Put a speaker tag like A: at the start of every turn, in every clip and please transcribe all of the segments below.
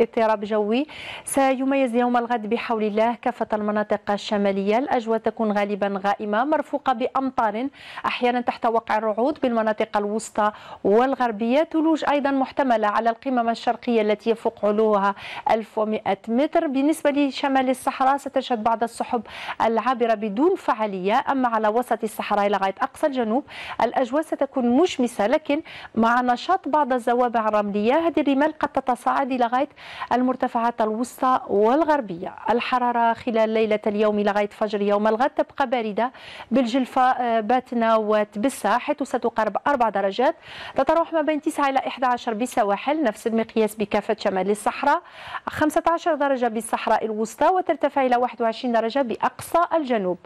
A: اضطراب جوي سيميز يوم الغد بحول الله كافة المناطق الشمالية الأجواء تكون غالبا غائمة مرفوقة بأمطار أحيانا تحت وقع الرعود بالمناطق الوسطى والغربية ثلوج أيضا محتملة على القمم الشرقية التي يفوق علوها 1100 متر بالنسبة لشمال الصحراء ستشهد بعض السحب العابرة بدون فعالية أما على وسط الصحراء لغاية أقصى الجنوب الأجواء ستكون مشمسة لكن مع نشاط بعض الزوابع الرملية هذه الرمال قد تتصاعد لغاية المرتفعات الوسطى والغربية الحرارة خلال ليلة اليوم لغاية فجر يوم الغد تبقى باردة بالجلفة آه، باتنا وتبسة حيث ستقارب 4 درجات تتراوح ما بين 9 إلى 11 بالسواحل نفس المقياس بكافة شمال الصحراء 15 درجة بالصحراء الوسطى وترتفع إلى 21 درجة بأقصى الجنوب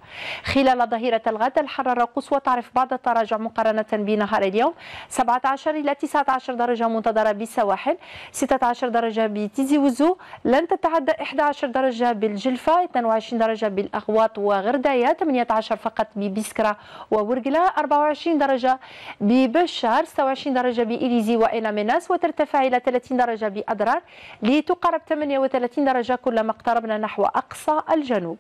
A: خلال ظهيرة الغد الحرارة القصوى تعرف بعض التراجع مقارنة بنهار اليوم 17 إلى 19 درجة منتظرة بالسواحل 16 درجة تيزي وزو لن تتعدى 11 درجة بالجلفة 22 درجة بالأغواط وغردية 18 فقط ببسكرة وورقلة 24 درجة ببشار 26 درجة بإليزي مناس وترتفع إلى 30 درجة بأضرار لتقارب 38 درجة كلما اقتربنا نحو أقصى الجنوب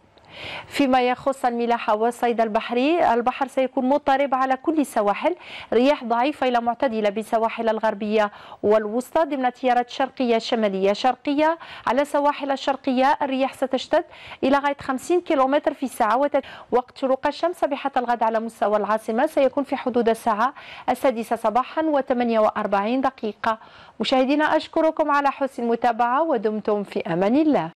A: فيما يخص الملاحة والصيد البحري البحر سيكون مضطرب على كل السواحل رياح ضعيفة إلى معتدلة بسواحل الغربية والوسطى ضمن تيارات شرقية شمالية شرقية على السواحل الشرقية الرياح ستشتد إلى غاية 50 كم في الساعة وقت شروق الشمس بحتى الغد على مستوى العاصمة سيكون في حدود الساعة السادسة صباحا و48 دقيقة مشاهدينا أشكركم على حسن المتابعة ودمتم في أمان الله